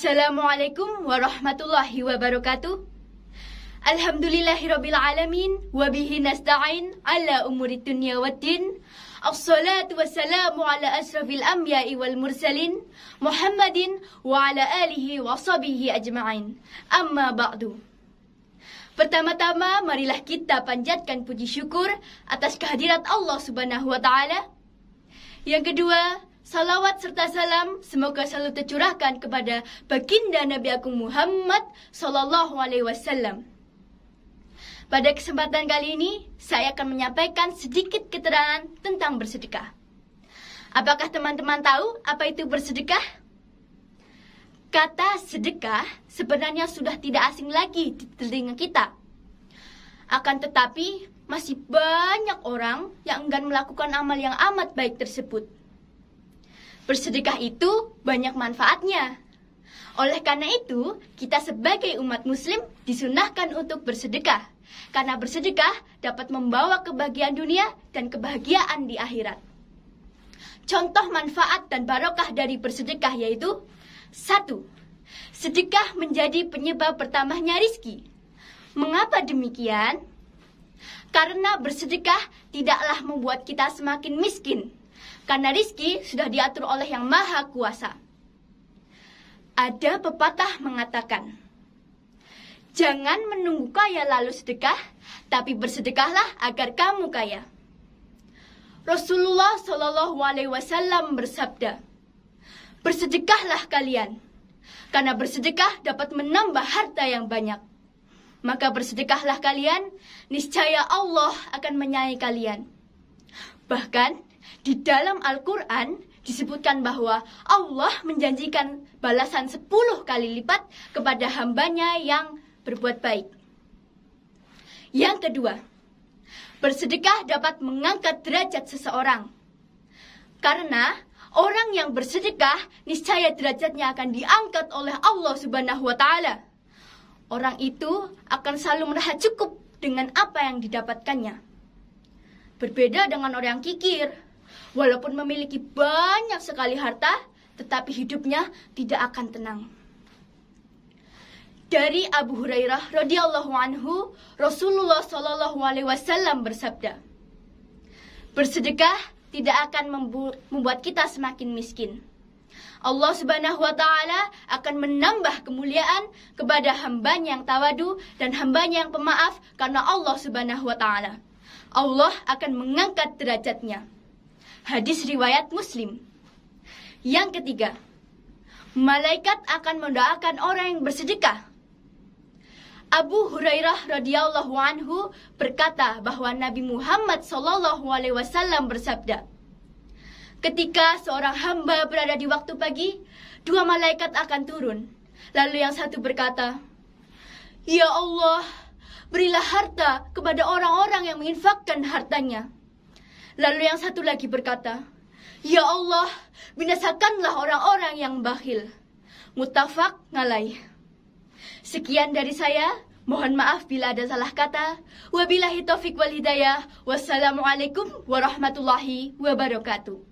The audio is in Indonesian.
Assalamualaikum warahmatullahi wabarakatuh. Alhamdulillahirabbil alamin wa bihi nasta'in ala umuri wa waddin. Assalatu wassalamu ala asrafil anbiya'i wal mursalin Muhammadin wa ala alihi wa sahbihi ajma'in. Amma ba'du. Pertama-tama marilah kita panjatkan puji syukur atas kehadirat Allah Subhanahu wa taala. Yang kedua, Salawat serta salam semoga selalu tercurahkan kepada baginda Nabi Agung Muhammad Sallallahu Alaihi Wasallam. Pada kesempatan kali ini, saya akan menyampaikan sedikit keterangan tentang bersedekah. Apakah teman-teman tahu apa itu bersedekah? Kata sedekah sebenarnya sudah tidak asing lagi di telinga kita. Akan tetapi, masih banyak orang yang enggan melakukan amal yang amat baik tersebut bersedekah itu banyak manfaatnya. Oleh karena itu, kita sebagai umat muslim disunahkan untuk bersedekah. Karena bersedekah dapat membawa kebahagiaan dunia dan kebahagiaan di akhirat. Contoh manfaat dan barokah dari bersedekah yaitu 1. Sedekah menjadi penyebab pertamanya rizki. Mengapa demikian? Karena bersedekah tidaklah membuat kita semakin miskin, karena rizki sudah diatur oleh yang maha kuasa. Ada pepatah mengatakan, Jangan menunggu kaya lalu sedekah, tapi bersedekahlah agar kamu kaya. Rasulullah Shallallahu Alaihi Wasallam bersabda, bersedekahlah kalian, karena bersedekah dapat menambah harta yang banyak. Maka bersedekahlah kalian, niscaya Allah akan menyayangi kalian. Bahkan di dalam Al-Quran disebutkan bahwa Allah menjanjikan balasan 10 kali lipat kepada hambanya yang berbuat baik. Yang kedua, bersedekah dapat mengangkat derajat seseorang. Karena orang yang bersedekah niscaya derajatnya akan diangkat oleh Allah Subhanahu wa taala. Orang itu akan selalu merasa cukup dengan apa yang didapatkannya. Berbeda dengan orang yang kikir, Walaupun memiliki banyak sekali harta, tetapi hidupnya tidak akan tenang. Dari Abu Hurairah radhiyallahu anhu, Rasulullah shallallahu alaihi wasallam bersabda, "Bersedekah tidak akan membuat kita semakin miskin." Allah Subhanahu wa taala akan menambah kemuliaan kepada hambanya yang tawadu dan hambanya yang pemaaf karena Allah Subhanahu wa taala. Allah akan mengangkat derajatnya. Hadis riwayat Muslim. Yang ketiga, malaikat akan mendoakan orang yang bersedekah. Abu Hurairah radhiyallahu anhu berkata bahwa Nabi Muhammad shallallahu alaihi wasallam bersabda, "Ketika seorang hamba berada di waktu pagi, dua malaikat akan turun." Lalu yang satu berkata, "Ya Allah, berilah harta kepada orang-orang yang menginfakkan hartanya." Lalu yang satu lagi berkata, Ya Allah, binasakanlah orang-orang yang bakhil. Mutafak ngalai. Sekian dari saya. Mohon maaf bila ada salah kata. Wabillahi taufik wal hidayah. Wassalamualaikum warahmatullahi wabarakatuh.